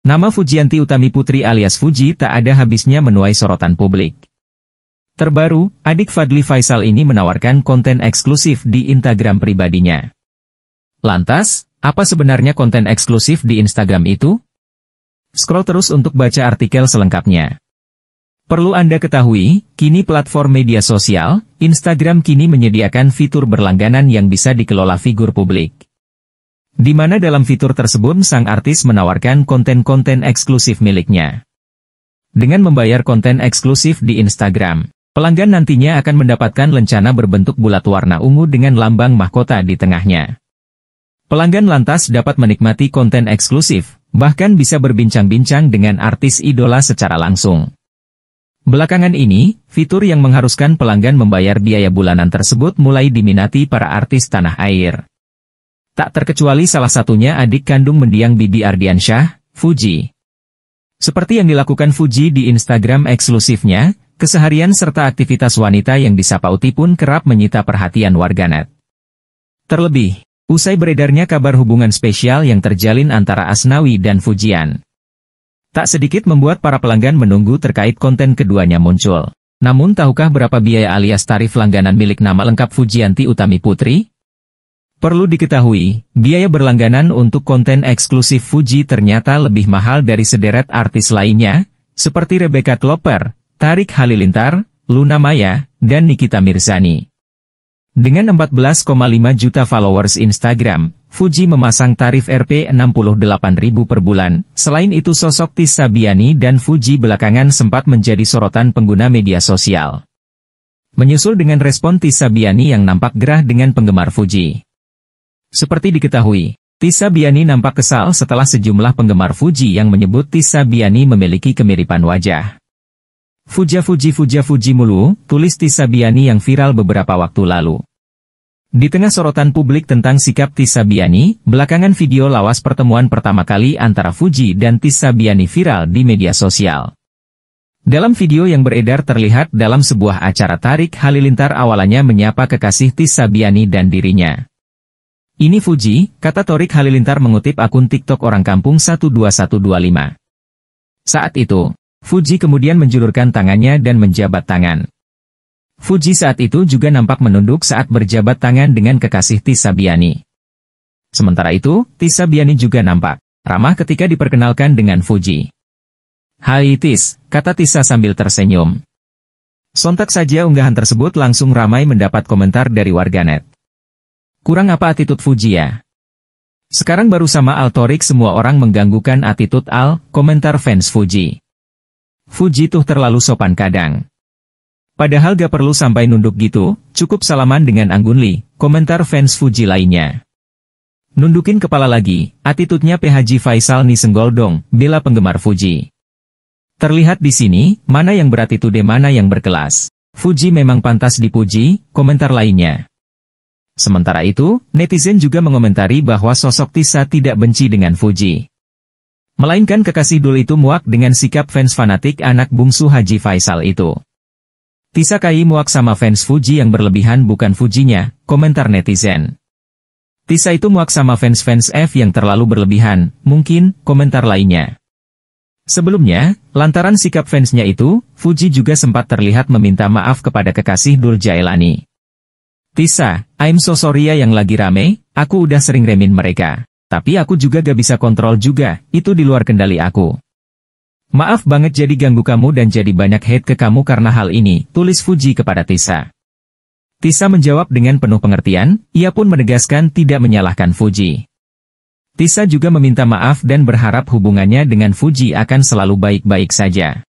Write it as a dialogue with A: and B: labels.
A: Nama Fujianti Utami Putri alias Fuji tak ada habisnya menuai sorotan publik. Terbaru, adik Fadli Faisal ini menawarkan konten eksklusif di Instagram pribadinya. Lantas, apa sebenarnya konten eksklusif di Instagram itu? Scroll terus untuk baca artikel selengkapnya. Perlu Anda ketahui, kini platform media sosial, Instagram kini menyediakan fitur berlangganan yang bisa dikelola figur publik. Di mana dalam fitur tersebut sang artis menawarkan konten-konten eksklusif miliknya. Dengan membayar konten eksklusif di Instagram, pelanggan nantinya akan mendapatkan lencana berbentuk bulat warna ungu dengan lambang mahkota di tengahnya. Pelanggan lantas dapat menikmati konten eksklusif, bahkan bisa berbincang-bincang dengan artis idola secara langsung. Belakangan ini, fitur yang mengharuskan pelanggan membayar biaya bulanan tersebut mulai diminati para artis tanah air. Tak terkecuali salah satunya adik kandung mendiang Bibi Ardiansyah, Fuji. Seperti yang dilakukan Fuji di Instagram eksklusifnya, keseharian serta aktivitas wanita yang disapa Uti pun kerap menyita perhatian warganet. Terlebih, usai beredarnya kabar hubungan spesial yang terjalin antara Asnawi dan Fujian. Tak sedikit membuat para pelanggan menunggu terkait konten keduanya muncul. Namun tahukah berapa biaya alias tarif langganan milik nama lengkap Fujianti Utami Putri? Perlu diketahui, biaya berlangganan untuk konten eksklusif Fuji ternyata lebih mahal dari sederet artis lainnya, seperti Rebecca Klopper, Tarik Halilintar, Luna Maya, dan Nikita Mirzani. Dengan 14,5 juta followers Instagram, Fuji memasang tarif Rp 68.000 per bulan. Selain itu sosok Tis Sabiani dan Fuji belakangan sempat menjadi sorotan pengguna media sosial. Menyusul dengan respon Tis Sabiani yang nampak gerah dengan penggemar Fuji. Seperti diketahui, Tisa Biani nampak kesal setelah sejumlah penggemar Fuji yang menyebut Tisa Biani memiliki kemiripan wajah. Fuja Fuji Fuja Fuji mulu, tulis Tisa Biani yang viral beberapa waktu lalu. Di tengah sorotan publik tentang sikap Tisa Biani, belakangan video lawas pertemuan pertama kali antara Fuji dan Tisa Biani viral di media sosial. Dalam video yang beredar terlihat dalam sebuah acara tarik Halilintar awalnya menyapa kekasih Tisa Biani dan dirinya. Ini Fuji, kata Torik Halilintar mengutip akun TikTok orang kampung 12125. Saat itu, Fuji kemudian menjulurkan tangannya dan menjabat tangan. Fuji saat itu juga nampak menunduk saat berjabat tangan dengan kekasih Tisa Biani. Sementara itu, Tisa Biani juga nampak ramah ketika diperkenalkan dengan Fuji. Hai Tis, kata Tisa sambil tersenyum. Sontak saja unggahan tersebut langsung ramai mendapat komentar dari warganet. Kurang apa attitude ya. Sekarang baru sama Altorik semua orang mengganggukan attitude Al, komentar fans Fuji. Fuji tuh terlalu sopan kadang. Padahal gak perlu sampai nunduk gitu, cukup salaman dengan Anggun Lee, komentar fans Fuji lainnya. Nundukin kepala lagi, attitude-nya PHJ Faisal nih senggol dong, Bila penggemar Fuji. Terlihat di sini, mana yang beratitude mana yang berkelas. Fuji memang pantas dipuji, komentar lainnya. Sementara itu, netizen juga mengomentari bahwa sosok Tisa tidak benci dengan Fuji. Melainkan kekasih Dul itu muak dengan sikap fans fanatik anak bungsu Haji Faisal itu. Tisa Kai muak sama fans Fuji yang berlebihan bukan Fujinya, komentar netizen. Tisa itu muak sama fans-fans F yang terlalu berlebihan, mungkin, komentar lainnya. Sebelumnya, lantaran sikap fansnya itu, Fuji juga sempat terlihat meminta maaf kepada kekasih Dul Jailani. Tisa, I'm so sorry ya yang lagi rame, aku udah sering remin mereka. Tapi aku juga gak bisa kontrol juga, itu di luar kendali aku. Maaf banget jadi ganggu kamu dan jadi banyak hate ke kamu karena hal ini, tulis Fuji kepada Tisa. Tisa menjawab dengan penuh pengertian, ia pun menegaskan tidak menyalahkan Fuji. Tisa juga meminta maaf dan berharap hubungannya dengan Fuji akan selalu baik-baik saja.